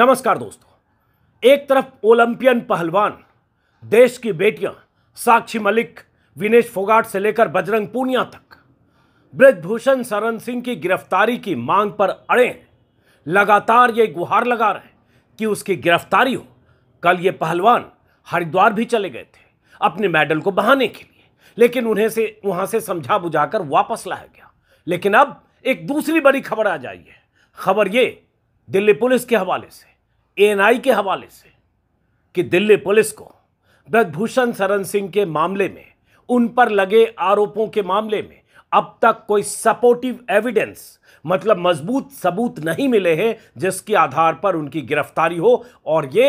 नमस्कार दोस्तों एक तरफ ओलंपियन पहलवान देश की बेटियां साक्षी मलिक विनेश फोगाट से लेकर बजरंग पूनिया तक ब्रजभूषण शरण सिंह की गिरफ्तारी की मांग पर अड़े हैं लगातार ये गुहार लगा रहे हैं कि उसकी गिरफ्तारी हो कल ये पहलवान हरिद्वार भी चले गए थे अपने मेडल को बहाने के लिए लेकिन उन्हें से वहां से समझा बुझाकर वापस लाया गया लेकिन अब एक दूसरी बड़ी खबर आ जाइए खबर ये दिल्ली पुलिस के हवाले से एएनआई के हवाले से कि दिल्ली पुलिस को ब्रजभूषण शरण सिंह के मामले में उन पर लगे आरोपों के मामले में अब तक कोई सपोर्टिव एविडेंस मतलब मजबूत सबूत नहीं मिले हैं जिसके आधार पर उनकी गिरफ्तारी हो और ये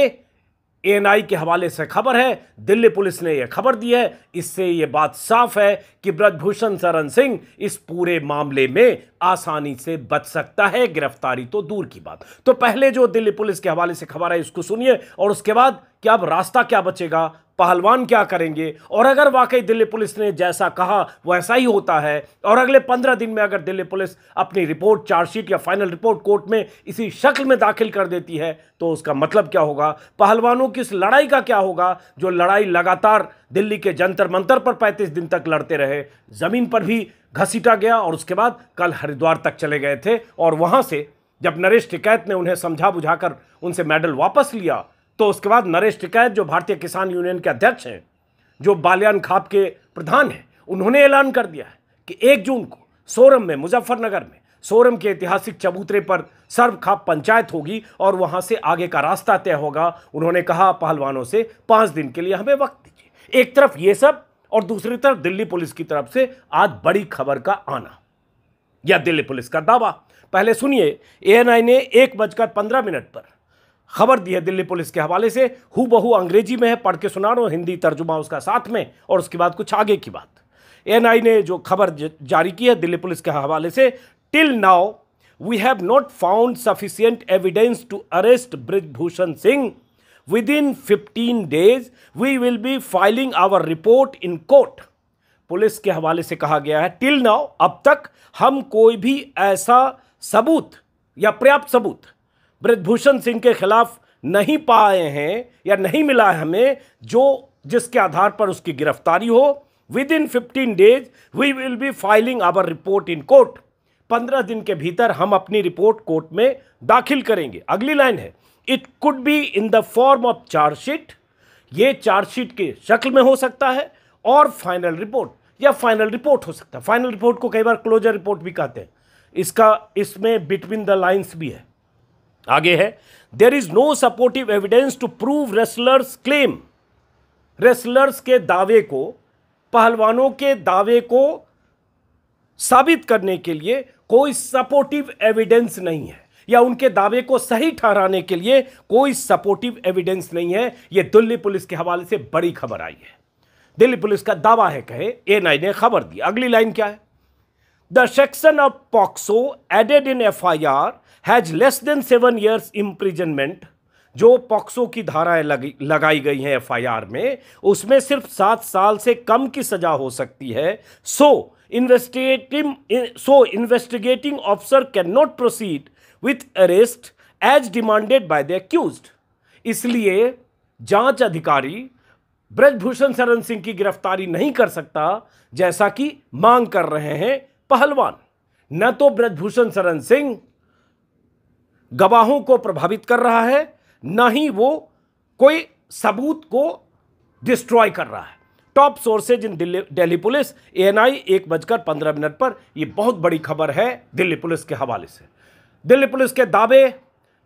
एएनआई के हवाले से खबर है दिल्ली पुलिस ने यह खबर दी है इससे यह बात साफ है कि ब्रजभूषण शरण सिंह इस पूरे मामले में आसानी से बच सकता है गिरफ्तारी तो दूर की बात तो पहले जो दिल्ली पुलिस के हवाले से खबर है इसको सुनिए और उसके बाद कि अब रास्ता क्या बचेगा पहलवान क्या करेंगे और अगर वाकई दिल्ली पुलिस ने जैसा कहा वैसा ही होता है और अगले पंद्रह दिन में अगर दिल्ली पुलिस अपनी रिपोर्ट चार्जशीट या फाइनल रिपोर्ट कोर्ट में इसी शक्ल में दाखिल कर देती है तो उसका मतलब क्या होगा पहलवानों की इस लड़ाई का क्या होगा जो लड़ाई लगातार दिल्ली के जंतर मंतर पर पैंतीस दिन तक लड़ते रहे ज़मीन पर भी घसीटा गया और उसके बाद कल हरिद्वार तक चले गए थे और वहाँ से जब नरेश टिकैत ने उन्हें समझा बुझाकर उनसे मेडल वापस लिया तो उसके बाद नरेश टिकैत जो भारतीय किसान यूनियन के अध्यक्ष हैं जो बालियान खाप के प्रधान हैं उन्होंने ऐलान कर दिया है कि एक जून को सोरम में मुजफ्फरनगर में सोरम के ऐतिहासिक चबूतरे पर सर्व खाप पंचायत होगी और वहाँ से आगे का रास्ता तय होगा उन्होंने कहा पहलवानों से पाँच दिन के लिए हमें वक्त दीजिए एक तरफ ये सब और दूसरी तरफ दिल्ली पुलिस की तरफ से आज बड़ी खबर का आना या दिल्ली पुलिस का दावा पहले सुनिए एएनआई ने एक बजकर पंद्रह मिनट पर खबर दी है दिल्ली पुलिस के हवाले से हु बहु अंग्रेजी में है पढ़ के सुना रहा हूँ हिंदी तर्जुमा उसका साथ में और उसके बाद कुछ आगे की बात एनआई ने जो खबर जारी की है दिल्ली पुलिस के हवाले से till now we have not found sufficient evidence to arrest Brijbhushan Singh within fifteen days we will be filing our report in court police के हवाले से कहा गया है टिल नाउ अब तक हम कोई भी ऐसा सबूत या पर्याप्त सबूत ब्रजभूषण सिंह के खिलाफ नहीं पाए हैं या नहीं मिला है हमें जो जिसके आधार पर उसकी गिरफ्तारी हो within fifteen days we will be filing our report in court पंद्रह दिन के भीतर हम अपनी रिपोर्ट कोर्ट में दाखिल करेंगे अगली लाइन है it could be in the form of chargesheet ये चार्जशीट के शक्ल में हो सकता है और फाइनल रिपोर्ट या फाइनल रिपोर्ट हो सकता है फाइनल रिपोर्ट को कई बार क्लोजर रिपोर्ट भी कहते हैं इसका इसमें बिटवीन द लाइन्स भी है आगे है there is no supportive evidence to prove wrestlers claim wrestlers के दावे को पहलवानों के दावे को साबित करने के लिए कोई सपोर्टिव एविडेंस नहीं है या उनके दावे को सही ठहराने के लिए कोई सपोर्टिव एविडेंस नहीं है यह दिल्ली पुलिस के हवाले से बड़ी खबर आई है दिल्ली पुलिस का दावा है कहे ए ने खबर दी अगली लाइन क्या है the section of POCSO added in F I R has less than seven years imprisonment जो पॉक्सो की धाराएं लग, लगाई गई हैं एफआईआर में उसमें सिर्फ सात साल से कम की सजा हो सकती है so investigative so investigating officer can not proceed with arrest as demanded by the accused इसलिए जांच अधिकारी ब्रजभूषण शरण सिंह की गिरफ्तारी नहीं कर सकता जैसा कि मांग कर रहे हैं पहलवान न तो ब्रजभूषण शरण सिंह गवाहों को प्रभावित कर रहा है ना ही वो कोई सबूत को डिस्ट्रॉय कर रहा है top sources in Delhi police ANI एक बजकर पंद्रह मिनट पर यह बहुत बड़ी खबर है दिल्ली पुलिस के हवाले से दिल्ली पुलिस के दावे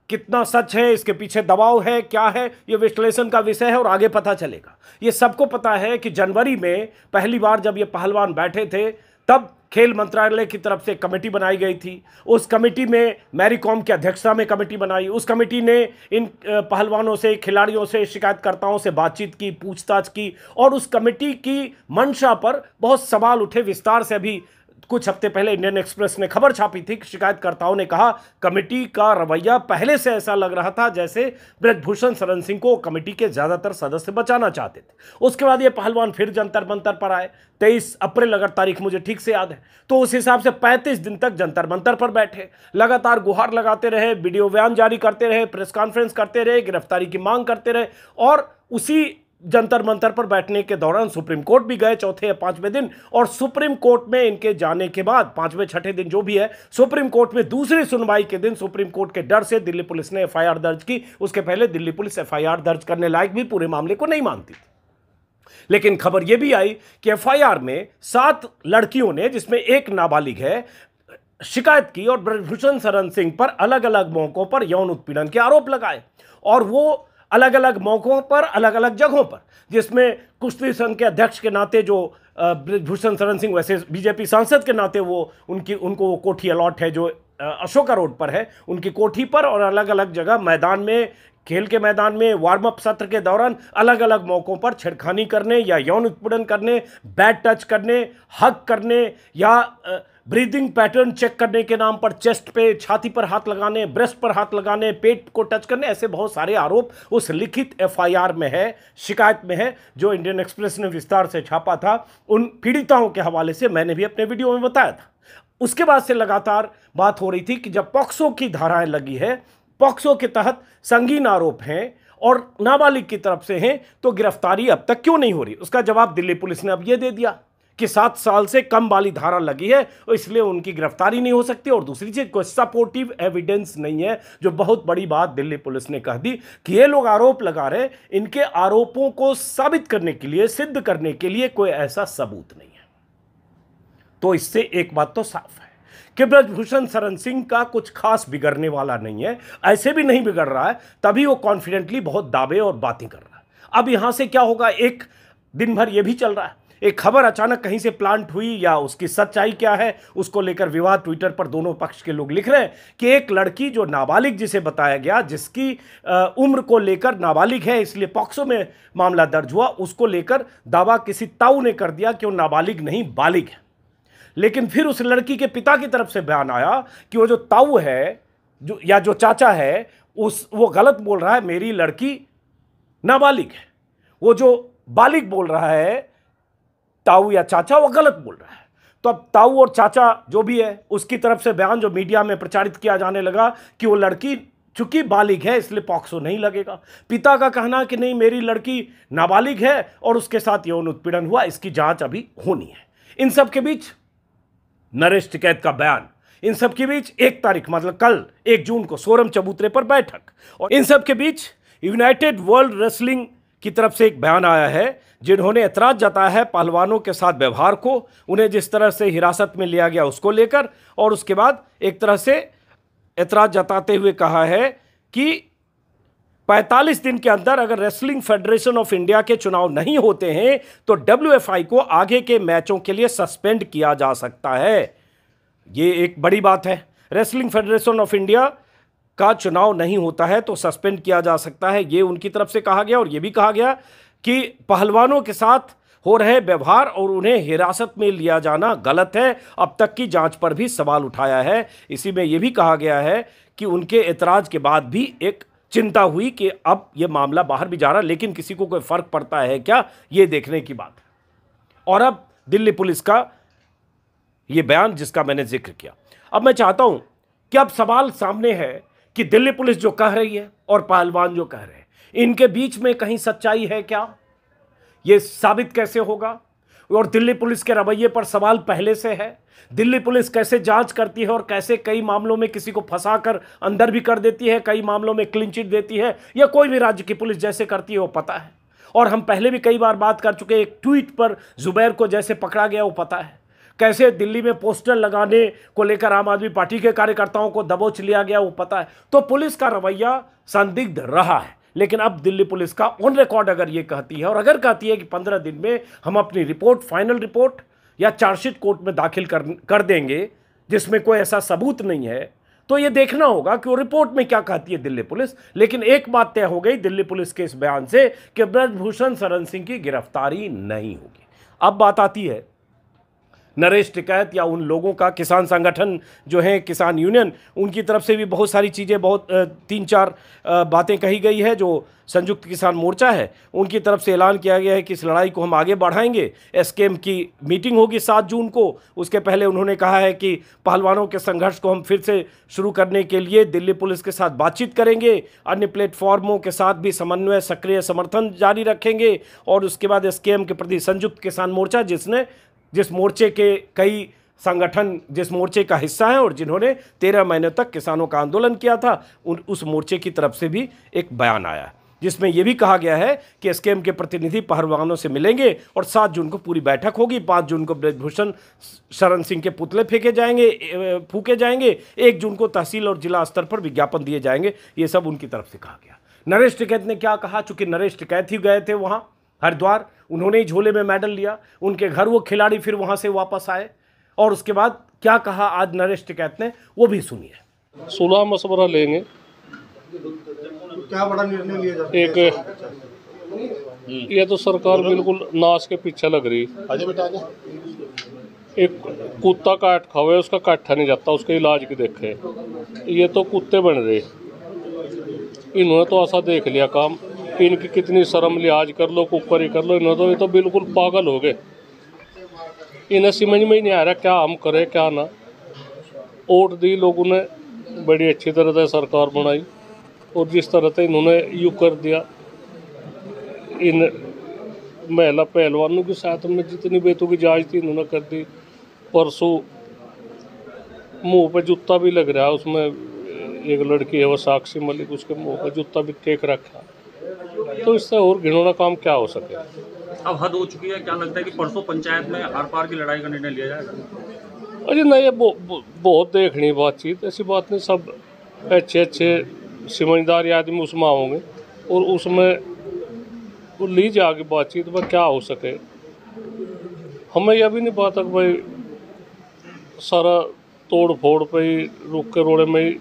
कितना सच है इसके पीछे दबाव है क्या है ये विश्लेषण का विषय है और आगे पता चलेगा ये सबको पता है कि जनवरी में पहली बार जब ये पहलवान बैठे थे तब खेल मंत्रालय की तरफ से कमेटी बनाई गई थी उस कमेटी में मैरी कॉम की अध्यक्षता में कमेटी बनाई उस कमेटी ने इन पहलवानों से खिलाड़ियों से शिकायतकर्ताओं से बातचीत की पूछताछ की और उस कमेटी की मंशा पर बहुत सवाल उठे विस्तार से अभी कुछ हफ्ते पहले इंडियन एक्सप्रेस ने खबर छापी थी कि शिकायतकर्ताओं ने कहा कमेटी का रवैया पहले से ऐसा लग रहा था जैसे ब्रजभूषण शरण सिंह को कमेटी के ज़्यादातर सदस्य बचाना चाहते थे उसके बाद ये पहलवान फिर जंतर मंतर पर आए तेईस अप्रैल अगर तारीख मुझे ठीक से याद है तो उस हिसाब से पैंतीस दिन तक जंतर मंतर पर बैठे लगातार गुहार लगाते रहे वीडियो बयान जारी करते रहे प्रेस कॉन्फ्रेंस करते रहे गिरफ्तारी की मांग करते रहे और उसी जंतर मंतर पर बैठने के दौरान सुप्रीम कोर्ट भी गए चौथे या पांचवें दिन और सुप्रीम कोर्ट में इनके जाने के बाद पांचवें छठे दिन जो भी है सुप्रीम कोर्ट में दूसरी सुनवाई के दिन सुप्रीम कोर्ट के डर से दिल्ली पुलिस ने एफआईआर दर्ज की उसके पहले दिल्ली पुलिस एफआईआर दर्ज करने लायक भी पूरे मामले को नहीं मानती लेकिन खबर यह भी आई कि एफ में सात लड़कियों ने जिसमें एक नाबालिग है शिकायत की और ब्रजभूषण शरण सिंह पर अलग अलग मौकों पर यौन उत्पीड़न के आरोप लगाए और वो अलग अलग मौक़ों पर अलग अलग जगहों पर जिसमें कुश्ती संघ के अध्यक्ष के नाते जो भूषण शरण सिंह वैसे बीजेपी सांसद के नाते वो उनकी उनको वो कोठी अलॉट है जो अशोका रोड पर है उनकी कोठी पर और अलग अलग जगह मैदान में खेल के मैदान में वार्म अप सत्र के दौरान अलग अलग मौक़ों पर छेड़खानी करने या यौन उत्पीड़न करने बैट टच करने हक करने या ब्रीदिंग पैटर्न चेक करने के नाम पर चेस्ट पे छाती पर हाथ लगाने ब्रेस्ट पर हाथ लगाने पेट को टच करने ऐसे बहुत सारे आरोप उस लिखित एफआईआर में है शिकायत में है जो इंडियन एक्सप्रेस ने विस्तार से छापा था उन पीड़िताओं के हवाले से मैंने भी अपने वीडियो में बताया था उसके बाद से लगातार बात हो रही थी कि जब पॉक्सो की धाराएं लगी है पॉक्सो के तहत संगीन आरोप हैं और नाबालिग की तरफ से हैं तो गिरफ्तारी अब तक क्यों नहीं हो रही उसका जवाब दिल्ली पुलिस ने अब यह दे दिया कि सात साल से कम वाली धारा लगी है इसलिए उनकी गिरफ्तारी नहीं हो सकती और दूसरी चीज़ कोई सपोर्टिव एविडेंस नहीं है जो बहुत बड़ी बात दिल्ली पुलिस ने कह दी कि ये लोग आरोप लगा रहे इनके आरोपों को साबित करने के लिए सिद्ध करने के लिए कोई ऐसा सबूत नहीं है तो इससे एक बात तो साफ है कि ब्रजभूषण शरण सिंह का कुछ खास बिगड़ने वाला नहीं है ऐसे भी नहीं बिगड़ रहा है तभी वो कॉन्फिडेंटली बहुत दावे और बातें कर रहा है अब यहां से क्या होगा एक दिन भर ये भी चल रहा है एक खबर अचानक कहीं से प्लांट हुई या उसकी सच्चाई क्या है उसको लेकर विवाद ट्विटर पर दोनों पक्ष के लोग लिख रहे हैं कि एक लड़की जो नाबालिग जिसे बताया गया जिसकी उम्र को लेकर नाबालिग है इसलिए पॉक्सो में मामला दर्ज हुआ उसको लेकर दावा किसी ताऊ ने कर दिया कि वो नाबालिग नहीं बालिग है लेकिन फिर उस लड़की के पिता की तरफ से बयान आया कि वो जो ताऊ है जो या जो चाचा है उस वो गलत बोल रहा है मेरी लड़की नाबालिग है वो जो बालिग बोल रहा है ताऊ या चाचा वो गलत बोल रहा है तो अब ताऊ और चाचा जो भी है उसकी तरफ से बयान जो मीडिया में प्रचारित किया जाने लगा कि वो लड़की चूंकि बालिग है इसलिए पॉक्सो नहीं लगेगा पिता का कहना कि नहीं मेरी लड़की नाबालिग है और उसके साथ यौन उत्पीड़न हुआ इसकी जांच अभी होनी है इन सब के बीच नरेश टिकैत का बयान इन सब के बीच एक तारीख मतलब कल एक जून को सोरम चबूतरे पर बैठक और इन सब के बीच यूनाइटेड वर्ल्ड रेसलिंग की तरफ से एक बयान आया है जिन्होंने एतराज़ जताया है पहलवानों के साथ व्यवहार को उन्हें जिस तरह से हिरासत में लिया गया उसको लेकर और उसके बाद एक तरह से एतराज़ जताते हुए कहा है कि 45 दिन के अंदर अगर रेसलिंग फेडरेशन ऑफ इंडिया के चुनाव नहीं होते हैं तो डब्ल्यू को आगे के मैचों के लिए सस्पेंड किया जा सकता है ये एक बड़ी बात है रेसलिंग फेडरेशन ऑफ इंडिया का चुनाव नहीं होता है तो सस्पेंड किया जा सकता है ये उनकी तरफ से कहा गया और ये भी कहा गया कि पहलवानों के साथ हो रहे व्यवहार और उन्हें हिरासत में लिया जाना गलत है अब तक की जांच पर भी सवाल उठाया है इसी में ये भी कहा गया है कि उनके ऐतराज के बाद भी एक चिंता हुई कि अब ये मामला बाहर भी जा रहा लेकिन किसी को कोई फ़र्क पड़ता है क्या ये देखने की बात और अब दिल्ली पुलिस का ये बयान जिसका मैंने जिक्र किया अब मैं चाहता हूँ कि अब सवाल सामने है कि दिल्ली पुलिस जो कह रही है और पहलवान जो कह रहे हैं इनके बीच में कहीं सच्चाई है क्या ये साबित कैसे होगा और दिल्ली पुलिस के रवैये पर सवाल पहले से है दिल्ली पुलिस कैसे जांच करती है और कैसे कई मामलों में किसी को फंसा कर अंदर भी कर देती है कई मामलों में क्लीन चिट देती है या कोई भी राज्य की पुलिस जैसे करती है वो पता है और हम पहले भी कई बार बात कर चुके एक ट्वीट पर जुबैर को जैसे पकड़ा गया वो पता है कैसे दिल्ली में पोस्टर लगाने को लेकर आम आदमी पार्टी के कार्यकर्ताओं को दबोच लिया गया वो पता है तो पुलिस का रवैया संदिग्ध रहा है लेकिन अब दिल्ली पुलिस का ऑन रिकॉर्ड अगर ये कहती है और अगर कहती है कि पंद्रह दिन में हम अपनी रिपोर्ट फाइनल रिपोर्ट या चार्जशीट कोर्ट में दाखिल कर कर देंगे जिसमें कोई ऐसा सबूत नहीं है तो ये देखना होगा कि वो रिपोर्ट में क्या कहती है दिल्ली पुलिस लेकिन एक बात तय हो गई दिल्ली पुलिस के इस बयान से कि ब्रजभूषण शरण सिंह की गिरफ्तारी नहीं होगी अब बात आती है नरेश टिकैत या उन लोगों का किसान संगठन जो हैं किसान यूनियन उनकी तरफ से भी बहुत सारी चीज़ें बहुत तीन चार बातें कही गई है जो संयुक्त किसान मोर्चा है उनकी तरफ से ऐलान किया गया है कि इस लड़ाई को हम आगे बढ़ाएंगे एसकेएम की मीटिंग होगी सात जून को उसके पहले उन्होंने कहा है कि पहलवानों के संघर्ष को हम फिर से शुरू करने के लिए दिल्ली पुलिस के साथ बातचीत करेंगे अन्य प्लेटफॉर्मों के साथ भी समन्वय सक्रिय समर्थन जारी रखेंगे और उसके बाद एसकेएम के प्रति संयुक्त किसान मोर्चा जिसने जिस मोर्चे के कई संगठन जिस मोर्चे का हिस्सा है और जिन्होंने तेरह महीने तक किसानों का आंदोलन किया था उन उस मोर्चे की तरफ से भी एक बयान आया जिसमें यह भी कहा गया है कि एसकेएम के प्रतिनिधि पहलवानों से मिलेंगे और सात जून को पूरी बैठक होगी पाँच जून को ब्रजभूषण शरण सिंह के पुतले फेंके जाएंगे फूके जाएंगे एक जून को तहसील और जिला स्तर पर विज्ञापन दिए जाएंगे ये सब उनकी तरफ से कहा गया नरेश टिकैत ने क्या कहा चूंकि नरेश टिकैत ही गए थे वहाँ हरिद्वार उन्होंने ही झोले में मेडल लिया उनके घर वो खिलाड़ी फिर वहाँ से वापस आए और उसके बाद क्या कहा आज नरेश टिकैत ने वो भी सुनिए सुलह मशवरा लेंगे क्या बड़ा निर्णय लिया एक ये तो सरकार बिल्कुल नाश के पीछे लग रही एक कुत्ता काट खावे उसका काटा नहीं जाता उसके इलाज की देखे ये तो कुत्ते बन रहे इन्होंने तो ऐसा देख लिया काम इनकी कितनी शर्म लिहाज कर लो ही कर लो इन्होंने तो ये तो बिल्कुल पागल हो गए इन्हें समझ में ही नहीं आ रहा क्या हम करें क्या ना वोट दी लोगों ने बड़ी अच्छी तरह से सरकार बनाई और जिस तरह से इन्होंने यू कर दिया इन महिला पहलवानों के साथ में जितनी बेतों की जांच थी इन्होंने कर दी परसों मुंह पे जूता भी लग रहा है उसमें एक लड़की है वो साक्षी मलिक उसके मुंह पे जूता भी टेक रखा तो इससे और घिनौना काम क्या हो सके अब हद हो चुकी है क्या लगता है कि परसों पंचायत में आर पार की लड़ाई का निर्णय लिया जाएगा अरे नहीं ये बहुत देखनी बातचीत ऐसी बात नहीं सब अच्छे अच्छे समझदार आदमी उसमें आओगे और उसमें वो तो ली जाके बातचीत में क्या हो सके हमें यह भी नहीं पता कि भाई सारा तोड़ फोड़ पे ही रुक के रोड़े में ही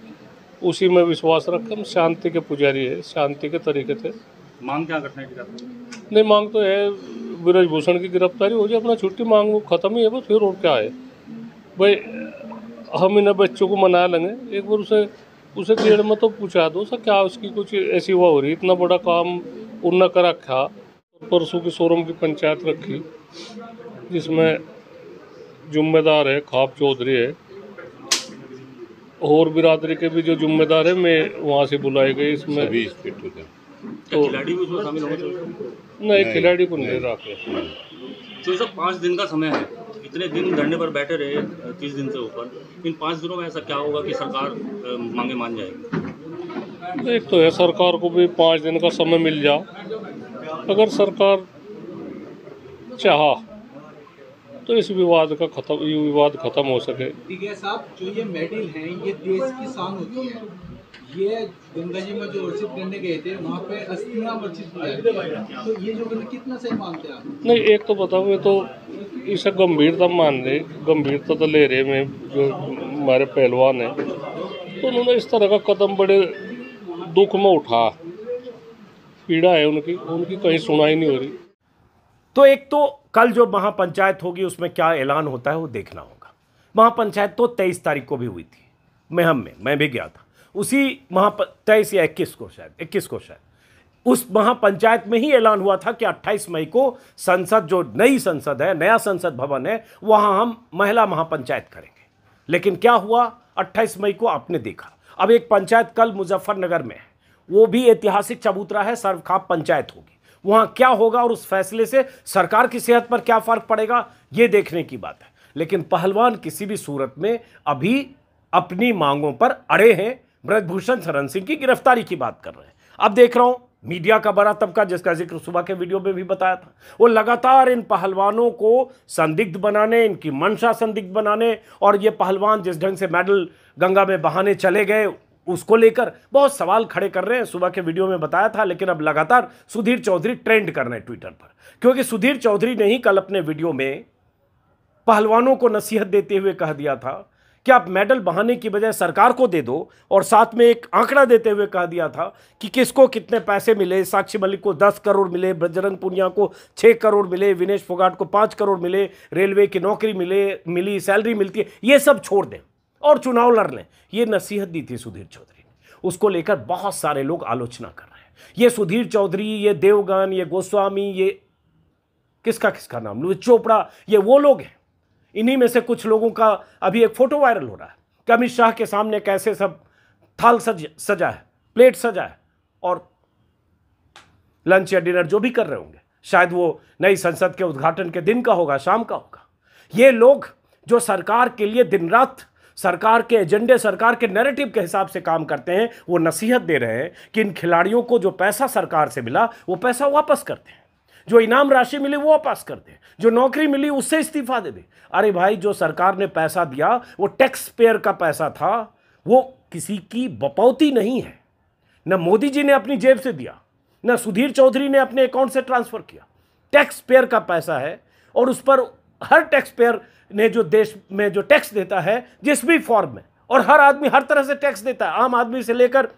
उसी में विश्वास रखें हम शांति के पुजारी है शांति के तरीके थे मांग क्या करते हैं नहीं मांग तो है ब्रज भूषण की गिरफ्तारी हो जाए अपना छुट्टी मांग वो खत्म ही है बस फिर और क्या है भाई हम इन्हें बच्चों को मना लेंगे एक बार उसे उसे गेड़ में तो पूछा दो सर क्या उसकी कुछ ऐसी हुआ हो रही इतना बड़ा काम उन्ना कर रखा परसों की शोरूम की पंचायत रखी जिसमें जुम्मेदार है खाप चौधरी है और बिरादरी के भी जो जुम्मेदार है मैं वहाँ से बुलाई गई इसमें तो खिलाड़ी भी शामिल होंगे तो- नहीं खिलाड़ी को नहीं रखे जो सर पाँच दिन का समय है इतने दिन धरने पर बैठे रहे तीस दिन से ऊपर इन पाँच दिनों में ऐसा क्या होगा कि सरकार मांगे मान जाए एक तो है सरकार को भी पाँच दिन का समय मिल जा अगर सरकार चाह तो इस विवाद का खत्म ये विवाद खत्म हो सके साहब जो ये मेडल है ये देश की शान होती है ये गंगा जी में जो वर्षित करने गए थे वहाँ पे अस्थिया वर्षित तो ये जो मतलब कितना सही मानते हैं नहीं एक तो बताओ ये तो इसे गंभीरता मान रहे गंभीरता तो ले रहे में जो हमारे पहलवान है तो उन्होंने इस तरह का कदम बड़े दुख में उठा पीड़ा है उनकी उनकी कहीं सुनाई नहीं हो रही तो एक तो कल जो महापंचायत होगी उसमें क्या ऐलान होता है वो देखना होगा महापंचायत तो तेईस तारीख को भी हुई थी महम में मैं भी गया था उसी महा तेईस या इक्कीस को शायद इक्कीस को शायद उस महापंचायत में ही ऐलान हुआ था कि 28 मई को संसद जो नई संसद है नया संसद भवन है वहां हम महिला महापंचायत करेंगे लेकिन क्या हुआ 28 मई को आपने देखा अब एक पंचायत कल मुजफ्फरनगर में है वो भी ऐतिहासिक चबूतरा है सर्वखाप पंचायत होगी वहाँ क्या होगा और उस फैसले से सरकार की सेहत पर क्या फर्क पड़ेगा ये देखने की बात है लेकिन पहलवान किसी भी सूरत में अभी अपनी मांगों पर अड़े हैं ब्रजभूषण शरण सिंह की गिरफ्तारी की बात कर रहे हैं अब देख रहा हूँ मीडिया का बड़ा तबका जिसका जिक्र सुबह के वीडियो में भी बताया था वो लगातार इन पहलवानों को संदिग्ध बनाने इनकी मंशा संदिग्ध बनाने और ये पहलवान जिस ढंग से मेडल गंगा में बहाने चले गए उसको लेकर बहुत सवाल खड़े कर रहे हैं सुबह के वीडियो में बताया था लेकिन अब लगातार सुधीर चौधरी ट्रेंड कर रहे हैं ट्विटर पर क्योंकि सुधीर चौधरी ने ही कल अपने वीडियो में पहलवानों को नसीहत देते हुए कह दिया था कि आप मेडल बहाने की बजाय सरकार को दे दो और साथ में एक आंकड़ा देते हुए कह दिया था कि किसको कितने पैसे मिले साक्षी मलिक को दस करोड़ मिले बजरंग पुनिया को छः करोड़ मिले विनेश फोगाट को पाँच करोड़ मिले रेलवे की नौकरी मिले मिली सैलरी मिलती है ये सब छोड़ दें और चुनाव लड़ लें ये नसीहत दी थी सुधीर चौधरी ने उसको लेकर बहुत सारे लोग आलोचना कर रहे हैं ये सुधीर चौधरी ये देवगान ये गोस्वामी ये किसका किसका नाम चोपड़ा ये वो लोग हैं इन्हीं में से कुछ लोगों का अभी एक फ़ोटो वायरल हो रहा है कि अमित शाह के सामने कैसे सब थाल सज सजा है प्लेट सजा है और लंच या डिनर जो भी कर रहे होंगे शायद वो नई संसद के उद्घाटन के दिन का होगा शाम का होगा ये लोग जो सरकार के लिए दिन रात सरकार के एजेंडे सरकार के नैरेटिव के हिसाब से काम करते हैं वो नसीहत दे रहे हैं कि इन खिलाड़ियों को जो पैसा सरकार से मिला वो पैसा वापस करते हैं जो इनाम राशि मिली वो वापस कर दे जो नौकरी मिली उससे इस्तीफा दे दें अरे भाई जो सरकार ने पैसा दिया वो टैक्स पेयर का पैसा था वो किसी की बपौती नहीं है न मोदी जी ने अपनी जेब से दिया न सुधीर चौधरी ने अपने अकाउंट से ट्रांसफ़र किया टैक्स पेयर का पैसा है और उस पर हर टैक्स पेयर ने जो देश में जो टैक्स देता है जिस भी फॉर्म में और हर आदमी हर तरह से टैक्स देता है आम आदमी से लेकर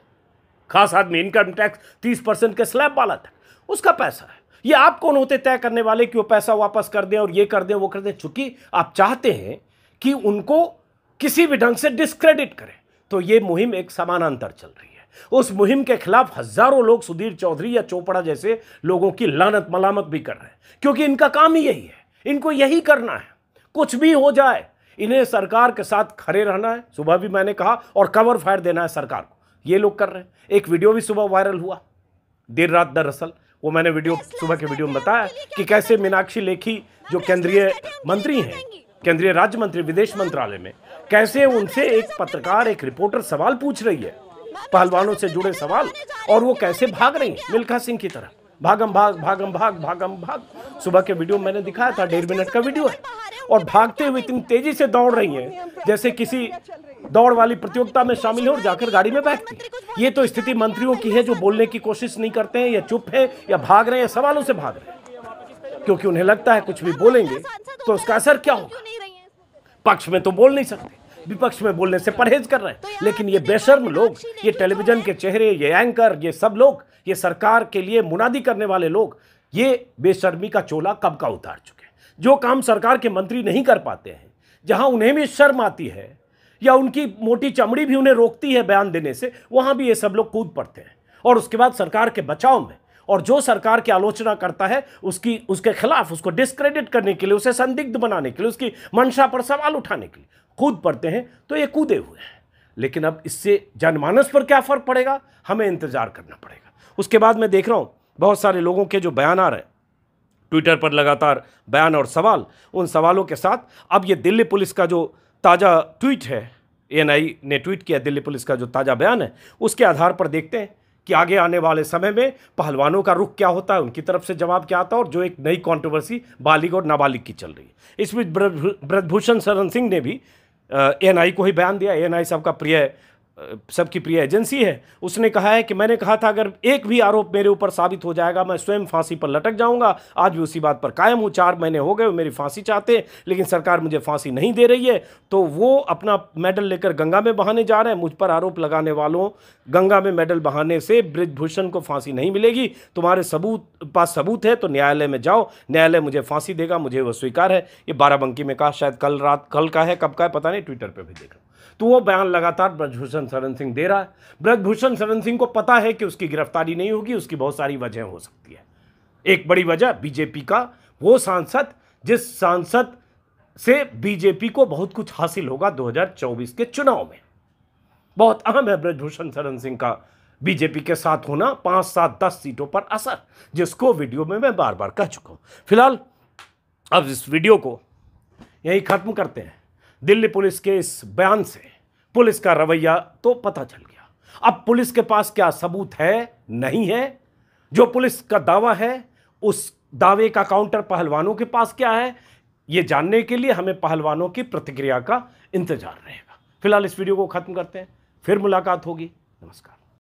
खास आदमी इनकम टैक्स तीस परसेंट के स्लैब वाला था उसका पैसा है ये आप कौन होते तय करने वाले कि वो पैसा वापस कर दें और ये कर दें वो कर दें चूंकि आप चाहते हैं कि उनको किसी भी ढंग से डिस्क्रेडिट करें तो ये मुहिम एक समानांतर चल रही है उस मुहिम के खिलाफ हजारों लोग सुधीर चौधरी या चोपड़ा जैसे लोगों की लानत मलामत भी कर रहे हैं क्योंकि इनका काम ही यही है इनको यही करना है कुछ भी हो जाए इन्हें सरकार के साथ खड़े रहना है सुबह भी मैंने कहा और कवर फायर देना है सरकार को ये लोग कर रहे हैं एक वीडियो भी सुबह वायरल हुआ देर रात दरअसल वो मैंने वीडियो सुबह के वीडियो में बताया कि कैसे मीनाक्षी लेखी जो केंद्रीय मंत्री हैं केंद्रीय राज्य मंत्री विदेश मंत्रालय में कैसे उनसे एक पत्रकार एक रिपोर्टर सवाल पूछ रही है पहलवानों से जुड़े सवाल और वो कैसे भाग रही है मिल्खा सिंह की तरह भागम भाग भागम भाग भागम भाग सुबह के वीडियो मैंने दिखाया था डेढ़ मिनट का वीडियो है और भागते हुए इतनी तेजी से दौड़ रही है जैसे किसी दौड़ वाली प्रतियोगिता में शामिल है और जाकर गाड़ी में बैठती है ये तो स्थिति मंत्रियों की है जो बोलने की कोशिश नहीं करते हैं या चुप है या भाग रहे हैं सवालों से भाग रहे हैं क्योंकि उन्हें लगता है कुछ भी बोलेंगे तो उसका असर क्या होगा पक्ष में तो बोल नहीं सकते विपक्ष में बोलने से परहेज कर रहे हैं तो लेकिन ये बेशर्म लोग ये टेलीविजन के चेहरे ये एंकर ये सब लोग ये सरकार के लिए मुनादी करने वाले लोग ये बेशर्मी का चोला कब का उतार चुके हैं जो काम सरकार के मंत्री नहीं कर पाते हैं जहां उन्हें भी शर्म आती है या उनकी मोटी चमड़ी भी उन्हें रोकती है बयान देने से वहाँ भी ये सब लोग कूद पड़ते हैं और उसके बाद सरकार के बचाव में और जो सरकार की आलोचना करता है उसकी उसके खिलाफ उसको डिस्क्रेडिट करने के लिए उसे संदिग्ध बनाने के लिए उसकी मंशा पर सवाल उठाने के लिए कूद पड़ते हैं तो ये कूदे हुए हैं लेकिन अब इससे जनमानस पर क्या फ़र्क पड़ेगा हमें इंतज़ार करना पड़ेगा उसके बाद मैं देख रहा हूँ बहुत सारे लोगों के जो बयान आ रहे हैं ट्विटर पर लगातार बयान और सवाल उन सवालों के साथ अब ये दिल्ली पुलिस का जो ताज़ा ट्वीट है एएनआई ने ट्वीट किया दिल्ली पुलिस का जो ताज़ा बयान है उसके आधार पर देखते हैं कि आगे आने वाले समय में पहलवानों का रुख क्या होता है उनकी तरफ से जवाब क्या आता है और जो एक नई कंट्रोवर्सी बालिग और नाबालिग की चल रही है इस बीच ब्रजभूषण शरण सिंह ने भी एनआई को ही बयान दिया एनआई साहब का प्रिय सबकी प्रिय एजेंसी है उसने कहा है कि मैंने कहा था अगर एक भी आरोप मेरे ऊपर साबित हो जाएगा मैं स्वयं फांसी पर लटक जाऊंगा आज भी उसी बात पर कायम हूँ चार महीने हो गए मेरी फांसी चाहते हैं लेकिन सरकार मुझे फांसी नहीं दे रही है तो वो अपना मेडल लेकर गंगा में बहाने जा रहे हैं मुझ पर आरोप लगाने वालों गंगा में मेडल बहाने से ब्रिजभूषण को फांसी नहीं मिलेगी तुम्हारे सबूत पास सबूत है तो न्यायालय में जाओ न्यायालय मुझे फांसी देगा मुझे वह स्वीकार है ये बाराबंकी में कहा शायद कल रात कल का है कब का है पता नहीं ट्विटर पर भी देखा तो वो बयान लगातार ब्रजभूषण शरण सिंह दे रहा है ब्रजभूषण शरण सिंह को पता है कि उसकी गिरफ्तारी नहीं होगी उसकी बहुत सारी वजह हो सकती है एक बड़ी वजह बीजेपी का वो सांसद जिस सांसद से बीजेपी को बहुत कुछ हासिल होगा 2024 के चुनाव में बहुत अहम है ब्रजभूषण शरण सिंह का बीजेपी के साथ होना पाँच सात दस सीटों पर असर जिसको वीडियो में मैं बार बार कह चुका हूँ फिलहाल अब इस वीडियो को यही ख़त्म करते हैं दिल्ली पुलिस के इस बयान से पुलिस का रवैया तो पता चल गया अब पुलिस के पास क्या सबूत है नहीं है जो पुलिस का दावा है उस दावे का काउंटर पहलवानों के पास क्या है यह जानने के लिए हमें पहलवानों की प्रतिक्रिया का इंतजार रहेगा फिलहाल इस वीडियो को ख़त्म करते हैं फिर मुलाकात होगी नमस्कार